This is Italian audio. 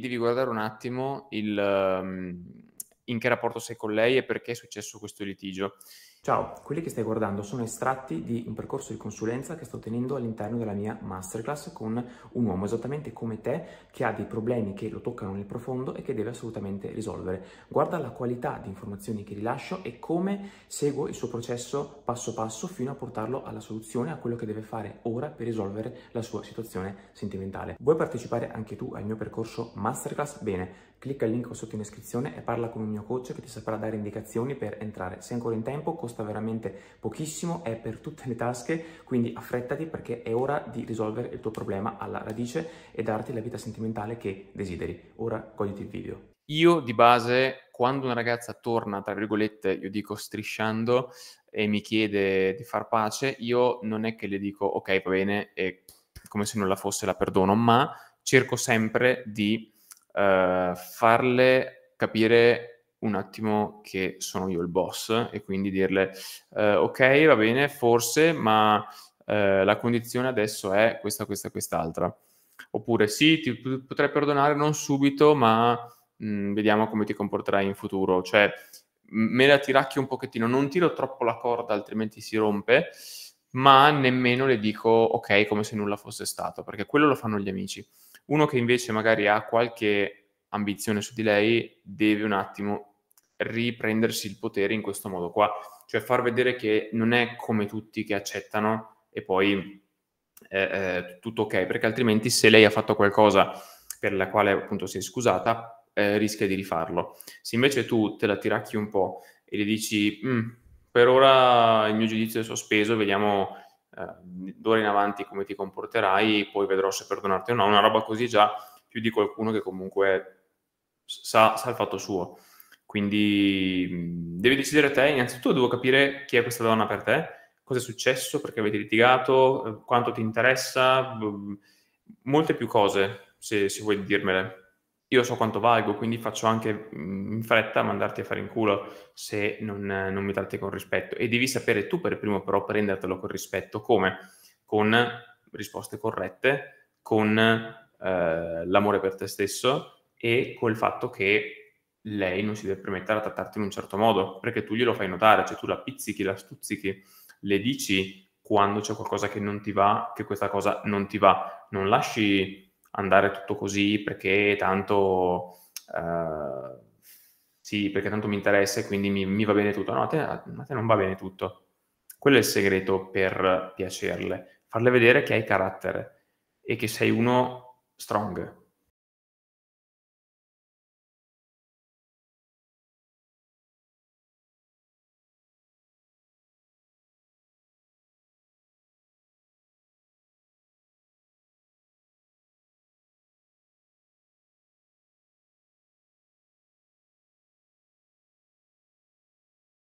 devi guardare un attimo il, um, in che rapporto sei con lei e perché è successo questo litigio. Ciao, quelli che stai guardando sono estratti di un percorso di consulenza che sto tenendo all'interno della mia masterclass con un uomo esattamente come te che ha dei problemi che lo toccano nel profondo e che deve assolutamente risolvere. Guarda la qualità di informazioni che rilascio e come seguo il suo processo passo passo fino a portarlo alla soluzione, a quello che deve fare ora per risolvere la sua situazione sentimentale. Vuoi partecipare anche tu al mio percorso masterclass? Bene, Clicca il link sotto in descrizione e parla con un mio coach che ti saprà dare indicazioni per entrare. Sei ancora in tempo, costa veramente pochissimo, è per tutte le tasche, quindi affrettati perché è ora di risolvere il tuo problema alla radice e darti la vita sentimentale che desideri. Ora goditi il video. Io di base, quando una ragazza torna, tra virgolette, io dico strisciando e mi chiede di far pace, io non è che le dico ok, va bene, e come se nulla fosse la perdono, ma cerco sempre di eh, farle capire un attimo che sono io il boss e quindi dirle eh, ok va bene forse ma eh, la condizione adesso è questa questa quest'altra oppure sì ti potrei perdonare non subito ma mh, mm, vediamo come ti comporterai in futuro cioè me la tiracchio un pochettino non tiro troppo la corda altrimenti si rompe ma nemmeno le dico ok come se nulla fosse stato perché quello lo fanno gli amici uno che invece magari ha qualche ambizione su di lei deve un attimo riprendersi il potere in questo modo qua, cioè far vedere che non è come tutti che accettano e poi eh, eh tutto ok, perché altrimenti se lei ha fatto qualcosa per la quale appunto si è scusata, eh, rischia di rifarlo. Se invece tu te la tiracchi un po' e le dici mm, per ora il mio giudizio è sospeso, vediamo Ehm, d'ora in avanti come ti comporterai, poi vedrò se perdonarti o no, una roba così già più di qualcuno che comunque sa, sa il fatto suo. Quindi mhmm, devi decidere te, innanzitutto devo capire chi è questa donna per te, cosa è successo, perché avete litigato, ehm, quanto ti interessa, mhmm, molte più cose, se, se vuoi dirmele io so quanto valgo, quindi faccio anche mm, in fretta mandarti a fare in culo se non, non mi tratti con rispetto. E devi sapere tu per primo però prendertelo con rispetto. Come? Con risposte corrette, con eh, l'amore per te stesso e col fatto che lei non si deve permettere a trattarti in un certo modo, perché tu glielo fai notare, cioè tu la pizzichi, la stuzzichi, le dici quando c'è qualcosa che non ti va, che questa cosa non ti va. Non lasci andare tutto così perché tanto, eh, sì, perché tanto mi interessa e quindi mi, mi, va bene tutto. No, a te, a te non va bene tutto. Quello è il segreto per piacerle, farle vedere che hai carattere e che sei uno strong,